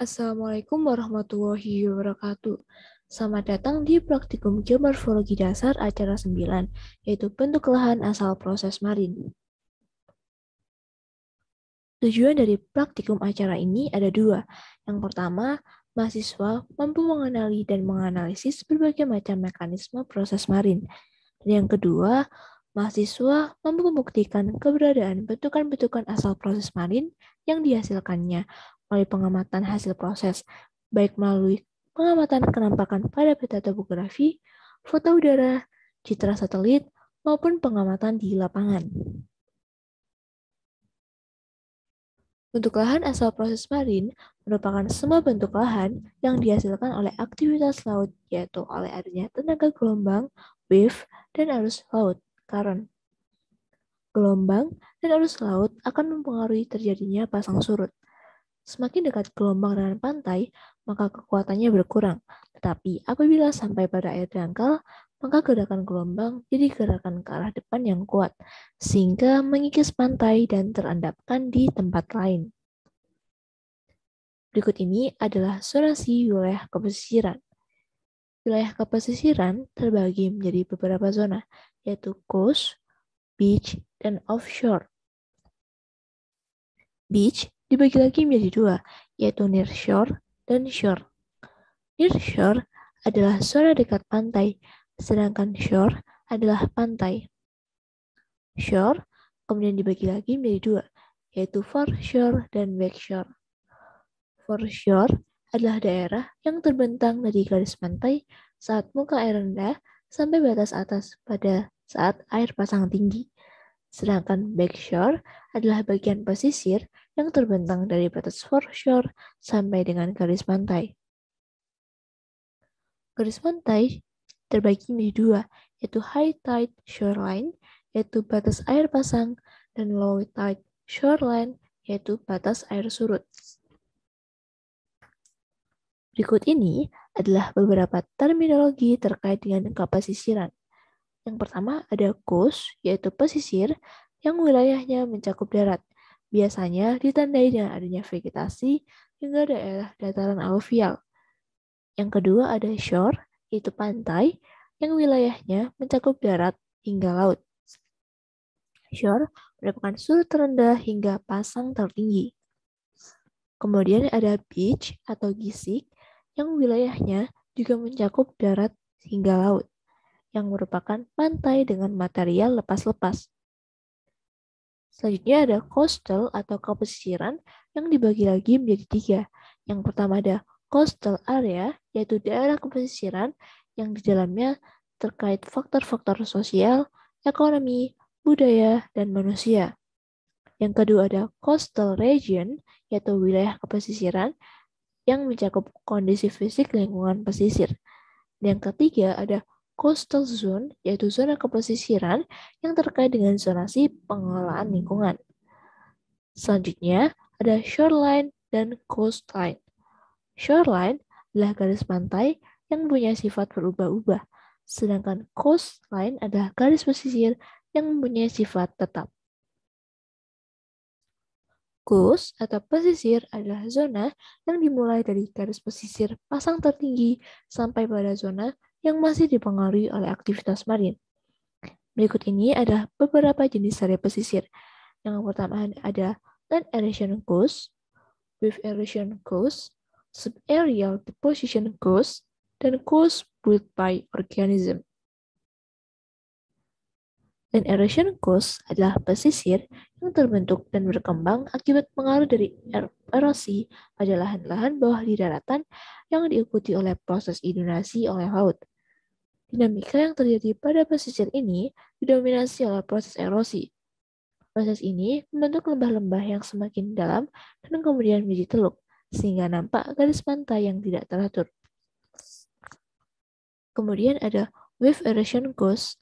Assalamualaikum warahmatullahi wabarakatuh. Selamat datang di Praktikum Geomorfologi Dasar acara 9, yaitu bentuk lahan asal proses marin. Tujuan dari praktikum acara ini ada dua. Yang pertama, mahasiswa mampu mengenali dan menganalisis berbagai macam mekanisme proses marin. Dan yang kedua, mahasiswa mampu membuktikan keberadaan bentukan-bentukan asal proses marin yang dihasilkannya melalui pengamatan hasil proses, baik melalui pengamatan kenampakan pada peta topografi, foto udara, citra satelit, maupun pengamatan di lapangan. Bentuk lahan asal proses marin merupakan semua bentuk lahan yang dihasilkan oleh aktivitas laut, yaitu oleh adanya tenaga gelombang, wave, dan arus laut, current. Gelombang dan arus laut akan mempengaruhi terjadinya pasang surut. Semakin dekat gelombang dengan pantai, maka kekuatannya berkurang. Tetapi apabila sampai pada air dangkal, maka gerakan gelombang jadi gerakan ke arah depan yang kuat, sehingga mengikis pantai dan terendapkan di tempat lain. Berikut ini adalah zonasi wilayah kepesisiran. Wilayah kepesisiran terbagi menjadi beberapa zona, yaitu coast, beach, dan offshore. Beach dibagi lagi menjadi dua, yaitu near shore dan shore. Near shore adalah suara dekat pantai, sedangkan shore adalah pantai. Shore kemudian dibagi lagi menjadi dua, yaitu shore dan back shore. backshore. shore adalah daerah yang terbentang dari garis pantai saat muka air rendah sampai batas atas pada saat air pasang tinggi. Sedangkan back shore adalah bagian pesisir yang terbentang dari batas foreshore sampai dengan garis pantai. Garis pantai terbagi menjadi dua, yaitu high tide shoreline, yaitu batas air pasang, dan low tide shoreline, yaitu batas air surut. Berikut ini adalah beberapa terminologi terkait dengan kapasisiran. Yang pertama ada coast, yaitu pesisir, yang wilayahnya mencakup darat. Biasanya ditandai dengan adanya vegetasi hingga daerah dataran aluvial. Yang kedua ada shore, yaitu pantai, yang wilayahnya mencakup darat hingga laut. Shore merupakan surut terendah hingga pasang tertinggi. Kemudian ada beach atau gisik, yang wilayahnya juga mencakup darat hingga laut, yang merupakan pantai dengan material lepas-lepas. Selanjutnya ada coastal atau kepesisiran yang dibagi lagi menjadi tiga. Yang pertama ada coastal area, yaitu daerah kepesisiran yang di dalamnya terkait faktor-faktor sosial, ekonomi, budaya, dan manusia. Yang kedua ada coastal region, yaitu wilayah kepesisiran yang mencakup kondisi fisik lingkungan pesisir. Dan yang ketiga ada coastal zone, yaitu zona kepesisiran yang terkait dengan zonasi pengelolaan lingkungan. Selanjutnya, ada shoreline dan coastline. Shoreline adalah garis pantai yang punya sifat berubah-ubah, sedangkan coastline adalah garis pesisir yang mempunyai sifat tetap. Coast atau pesisir adalah zona yang dimulai dari garis pesisir pasang tertinggi sampai pada zona yang masih dipengaruhi oleh aktivitas marin. Berikut ini ada beberapa jenis area pesisir. Yang pertama ada land erosion coast, with erosion coast, subaerial deposition coast, dan coast built by organism. Land erosion coast adalah pesisir yang terbentuk dan berkembang akibat pengaruh dari er-, erosi pada lahan-lahan bawah di daratan yang diikuti oleh proses inundasi oleh laut. Dinamika yang terjadi pada pesisir ini didominasi oleh proses erosi. Proses ini membentuk lembah-lembah yang semakin dalam dan kemudian menjadi teluk, sehingga nampak garis pantai yang tidak teratur. Kemudian ada wave erosion coast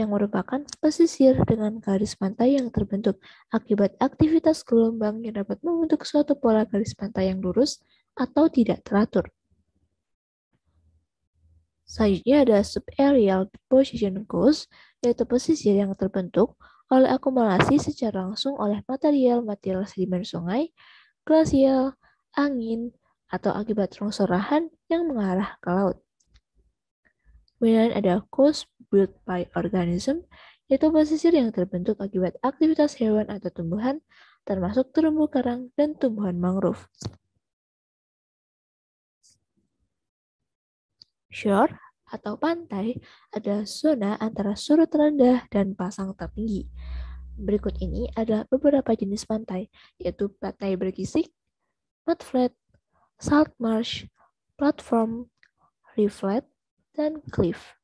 yang merupakan pesisir dengan garis pantai yang terbentuk akibat aktivitas gelombang yang dapat membentuk suatu pola garis pantai yang lurus atau tidak teratur. Selanjutnya ada subaerial deposition goals, yaitu pesisir yang terbentuk oleh akumulasi secara langsung oleh material-material sedimen sungai, glasial, angin, atau akibat longsoran yang mengarah ke laut. Kemudian ada coast built by organism, yaitu pesisir yang terbentuk akibat aktivitas hewan atau tumbuhan, termasuk terumbu karang dan tumbuhan mangrove. Shore atau pantai adalah zona antara surut rendah dan pasang tertinggi. Berikut ini adalah beberapa jenis pantai, yaitu pantai bergisik, mudflat, salt marsh, platform, flat, dan cliff.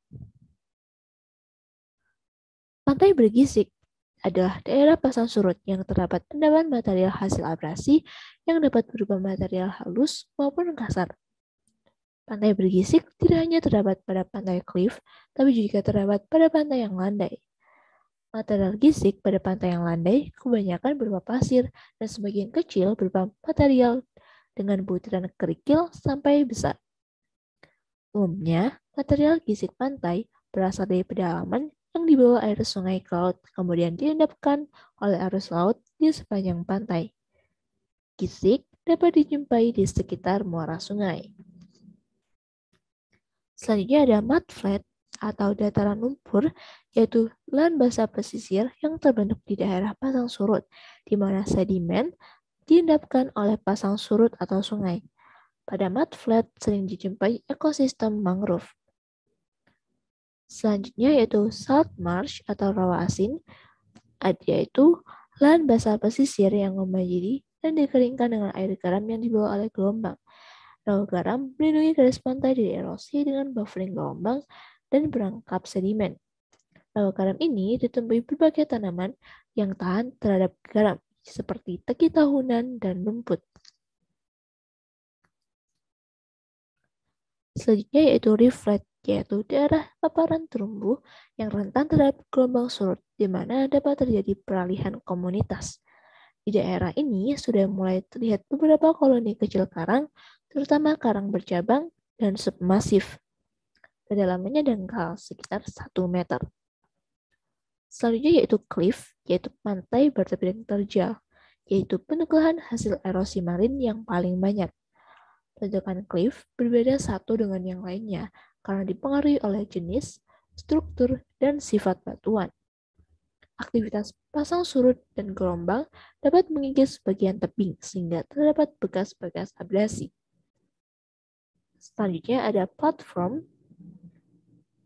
Pantai bergisik adalah daerah pasang surut yang terdapat endapan material hasil abrasi yang dapat berupa material halus maupun kasar Pantai bergisik tidak hanya terdapat pada pantai cliff, tapi juga terdapat pada pantai yang landai. Material gisik pada pantai yang landai kebanyakan berupa pasir dan sebagian kecil berupa material dengan butiran kerikil sampai besar. Umumnya, material gisik pantai berasal dari pedalaman yang dibawa air sungai ke laut, kemudian diendapkan oleh arus laut di sepanjang pantai. Gisik dapat dijumpai di sekitar muara sungai. Selanjutnya ada mudflat atau dataran lumpur, yaitu lahan basah pesisir yang terbentuk di daerah pasang surut, di mana sedimen diendapkan oleh pasang surut atau sungai. Pada mudflat sering dijumpai ekosistem mangrove. Selanjutnya yaitu salt marsh atau rawa asin, yaitu lahan basah pesisir yang membanjiri dan dikeringkan dengan air garam yang dibawa oleh gelombang. Laut garam melindungi garis pantai dari erosi dengan buffering gelombang dan berangkap sedimen. Laut garam ini ditemui berbagai tanaman yang tahan terhadap garam, seperti teki tahunan dan rumput. Selanjutnya yaitu reflect, yaitu daerah paparan terumbu yang rentan terhadap gelombang surut, di mana dapat terjadi peralihan komunitas. Di daerah ini sudah mulai terlihat beberapa koloni kecil karang terutama karang bercabang dan submasif. Kedalamannya dangkal sekitar 1 meter. Selanjutnya yaitu cliff, yaitu pantai bertebing terjal, yaitu penukahan hasil erosi marin yang paling banyak. Ledakan cliff berbeda satu dengan yang lainnya karena dipengaruhi oleh jenis, struktur, dan sifat batuan. Aktivitas pasang surut dan gelombang dapat mengikis bagian tebing sehingga terdapat bekas-bekas abrasi. Selanjutnya ada platform.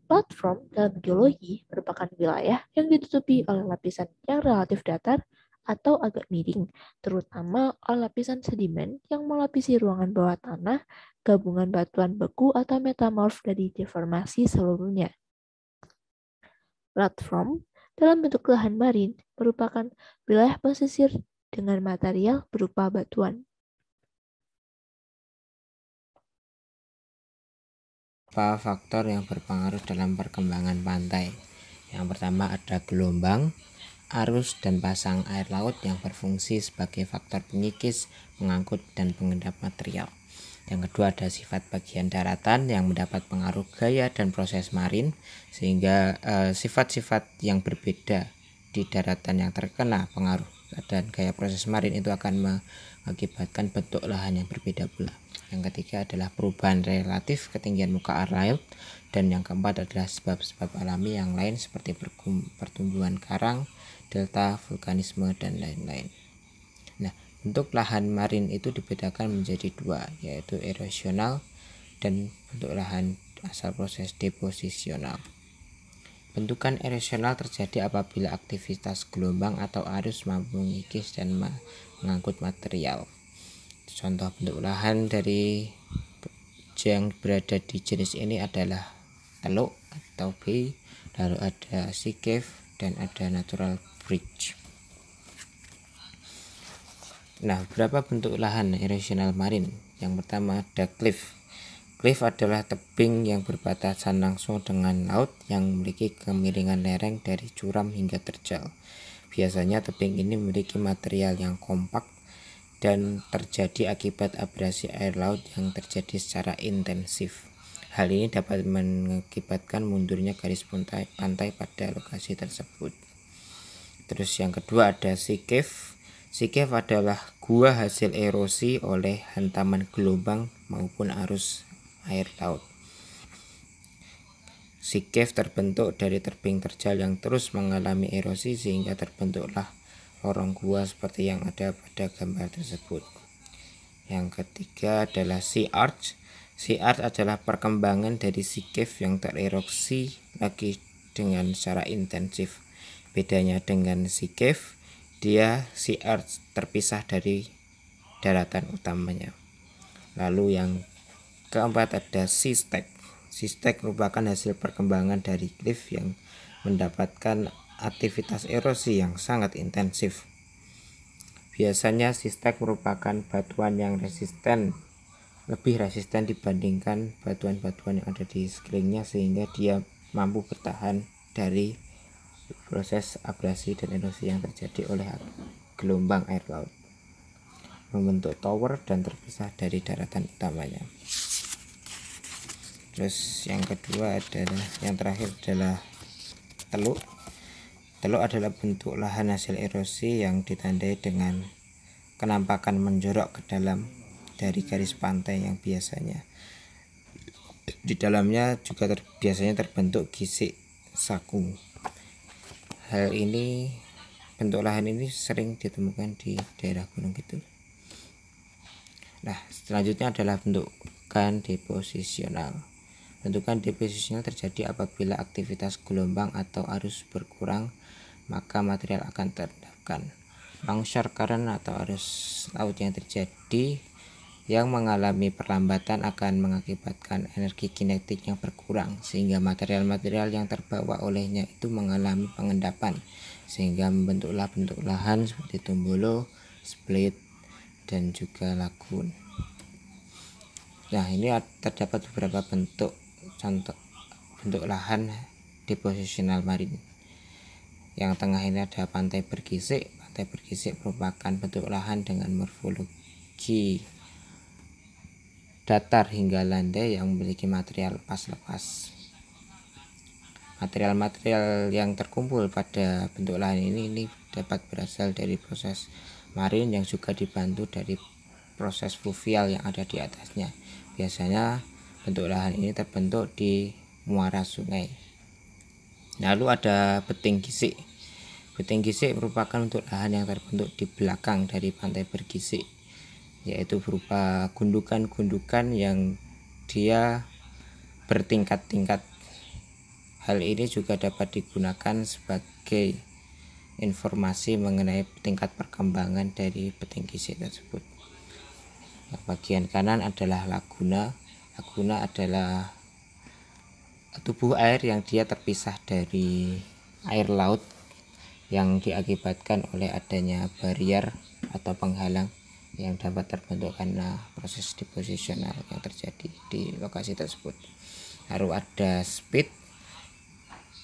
Platform dalam geologi merupakan wilayah yang ditutupi oleh lapisan yang relatif datar atau agak miring, terutama oleh lapisan sedimen yang melapisi ruangan bawah tanah, gabungan batuan beku atau metamorf dari deformasi seluruhnya. Platform dalam bentuk lahan marin merupakan wilayah pesisir dengan material berupa batuan beberapa faktor yang berpengaruh dalam perkembangan pantai. Yang pertama ada gelombang, arus dan pasang air laut yang berfungsi sebagai faktor penyikis, pengangkut dan pengendap material. Yang kedua ada sifat bagian daratan yang mendapat pengaruh gaya dan proses marin sehingga eh, sifat-sifat eh, yang berbeda di daratan yang terkena pengaruh dan gaya proses marin itu akan mengakibatkan bentuk lahan yang berbeda pula. Yang ketiga adalah perubahan relatif ketinggian muka air laut dan yang keempat adalah sebab-sebab alami yang lain seperti pertumbuhan karang, delta, vulkanisme dan lain-lain. Nah, untuk lahan marin itu dibedakan menjadi dua, yaitu erosional dan untuk lahan asal proses deposisional. Bentukan erosional terjadi apabila aktivitas gelombang atau arus mampu mengikis dan mengangkut material. Contoh bentuk lahan dari yang berada di jenis ini adalah teluk atau bay, lalu ada sea cave dan ada natural bridge. Nah, berapa bentuk lahan erosional marin? Yang pertama ada cliff. Cliff adalah tebing yang berbatasan langsung dengan laut yang memiliki kemiringan lereng dari curam hingga terjal. Biasanya tebing ini memiliki material yang kompak dan terjadi akibat abrasi air laut yang terjadi secara intensif. Hal ini dapat mengakibatkan mundurnya garis pantai, pantai pada lokasi tersebut. Terus yang kedua ada sea cave. Sea cave adalah gua hasil erosi oleh hantaman gelombang maupun arus air laut. Sea cave terbentuk dari terping terjal yang terus mengalami erosi sehingga terbentuklah lorong gua seperti yang ada pada gambar tersebut. Yang ketiga adalah sea arch. Sea arch adalah perkembangan dari sea cave yang tereroksi lagi dengan secara intensif. Bedanya dengan sea cave, dia sea arch terpisah dari daratan utamanya. Lalu yang keempat ada sea stack. Sea stack merupakan hasil perkembangan dari cliff yang mendapatkan aktivitas erosi yang sangat intensif. Biasanya sistek merupakan batuan yang resisten, lebih resisten dibandingkan batuan-batuan yang ada di sekelilingnya sehingga dia mampu bertahan dari proses abrasi dan erosi yang terjadi oleh gelombang air laut membentuk tower dan terpisah dari daratan utamanya terus yang kedua adalah yang terakhir adalah teluk Teluk adalah bentuk lahan hasil erosi yang ditandai dengan kenampakan menjorok ke dalam dari garis pantai yang biasanya. Di dalamnya juga ter, biasanya terbentuk gisik saku. Hal ini bentuk lahan ini sering ditemukan di daerah Gunung itu. Nah, selanjutnya adalah bentukan deposisional. Bentukan deposisional terjadi apabila aktivitas gelombang atau arus berkurang maka material akan terdapatkan longsor karena atau arus laut yang terjadi yang mengalami perlambatan akan mengakibatkan energi kinetik yang berkurang sehingga material-material yang terbawa olehnya itu mengalami pengendapan sehingga membentuklah bentuk lahan seperti tumbolo, split, dan juga lagun. Nah, ini terdapat beberapa bentuk contoh bentuk lahan depositional marine. Yang tengah ini ada pantai bergisik. Pantai bergisik merupakan bentuk lahan dengan morfologi datar hingga landai yang memiliki material lepas-lepas. Material-material yang terkumpul pada bentuk lahan ini, ini dapat berasal dari proses marin yang juga dibantu dari proses fluvial yang ada di atasnya. Biasanya bentuk lahan ini terbentuk di muara sungai lalu ada beting gisik beting gisik merupakan untuk lahan yang terbentuk di belakang dari pantai bergisik yaitu berupa gundukan-gundukan yang dia bertingkat-tingkat hal ini juga dapat digunakan sebagai informasi mengenai tingkat perkembangan dari beting gisik tersebut bagian kanan adalah laguna laguna adalah tubuh air yang dia terpisah dari air laut yang diakibatkan oleh adanya barrier atau penghalang yang dapat terbentuk karena proses deposisional yang terjadi di lokasi tersebut harus ada speed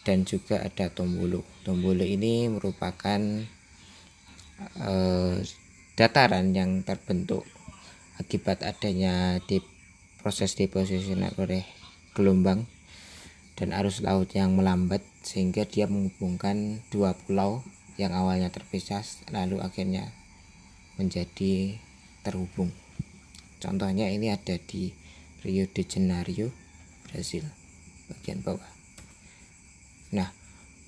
dan juga ada tombolo tombolo ini merupakan eh, dataran yang terbentuk akibat adanya di proses deposisional oleh gelombang dan arus laut yang melambat sehingga dia menghubungkan dua pulau yang awalnya terpisah lalu akhirnya menjadi terhubung. Contohnya ini ada di Rio de Janeiro, Brazil, bagian bawah. Nah,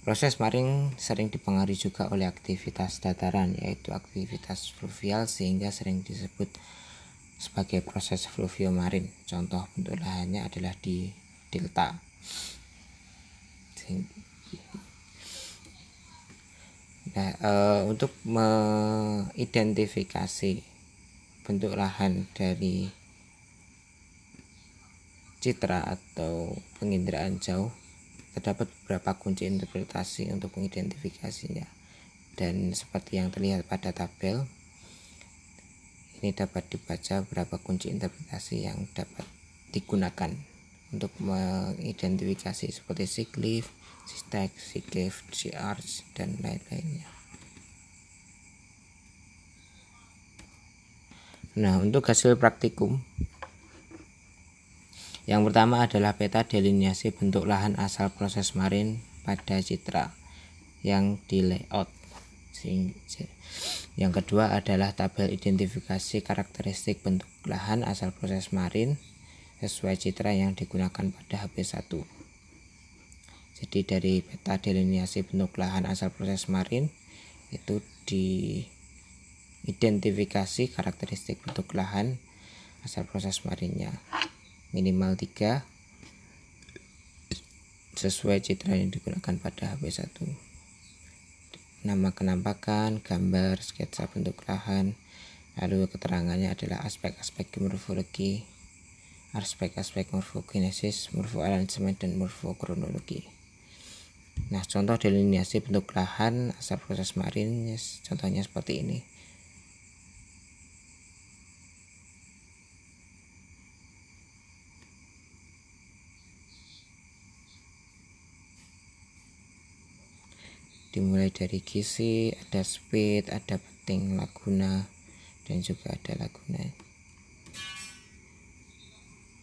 proses maring sering dipengaruhi juga oleh aktivitas dataran yaitu aktivitas fluvial sehingga sering disebut sebagai proses fluvio-marin. Contoh bentuk lahannya adalah di delta. Nah, e, untuk mengidentifikasi bentuk lahan dari citra atau penginderaan jauh, terdapat beberapa kunci interpretasi untuk mengidentifikasinya. Dan seperti yang terlihat pada tabel, ini dapat dibaca beberapa kunci interpretasi yang dapat digunakan untuk mengidentifikasi seperti sick sick leave, tax, sick leave, arch dan lain-lainnya. Nah, untuk hasil praktikum yang pertama adalah peta delineasi bentuk lahan asal proses marin pada citra yang di layout. Yang kedua adalah tabel identifikasi karakteristik bentuk lahan asal proses marin sesuai citra yang digunakan pada HP1. Jadi dari peta delineasi bentuk lahan asal proses marin itu diidentifikasi karakteristik bentuk lahan asal proses marinnya minimal 3 sesuai citra yang digunakan pada HP1 nama kenampakan, gambar, sketsa bentuk lahan lalu keterangannya adalah aspek-aspek geomorfologi aspek-aspek morfogenesis, morfoalansemen dan morfokronologi. Nah, contoh delineasi bentuk lahan asal proses marin contohnya seperti ini. dimulai dari kisi, ada speed, ada peting laguna, dan juga ada laguna.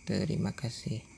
Terima kasih.